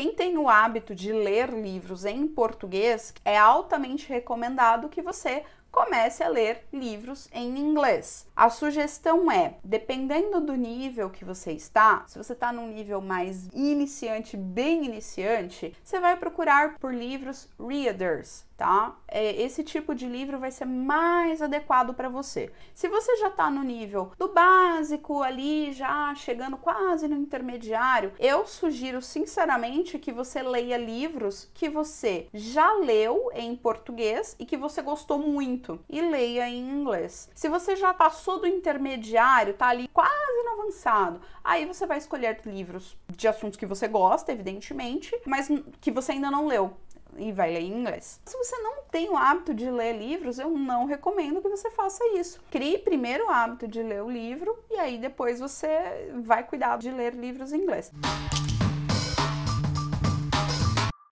quem tem o hábito de ler livros em português, é altamente recomendado que você comece a ler livros em inglês. A sugestão é, dependendo do nível que você está, se você está num nível mais iniciante, bem iniciante, você vai procurar por livros readers, tá? É, esse tipo de livro vai ser mais adequado para você. Se você já está no nível do básico ali, já chegando quase no intermediário, eu sugiro sinceramente que você leia livros que você já leu em português e que você gostou muito muito e leia em inglês. Se você já passou do intermediário, tá ali quase no avançado, aí você vai escolher livros de assuntos que você gosta, evidentemente, mas que você ainda não leu e vai ler em inglês. Se você não tem o hábito de ler livros, eu não recomendo que você faça isso. Crie primeiro o hábito de ler o livro e aí depois você vai cuidar de ler livros em inglês.